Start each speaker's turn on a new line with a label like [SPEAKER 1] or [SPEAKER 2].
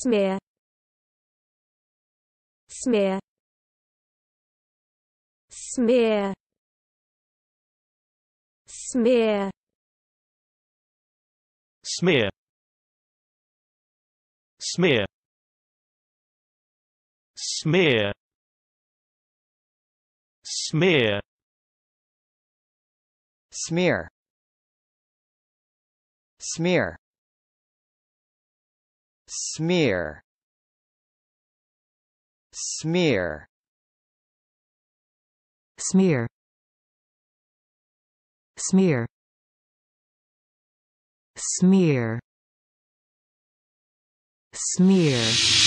[SPEAKER 1] smear smear smear smear smear smear smear smear smear smear smear smear smear smear smear smear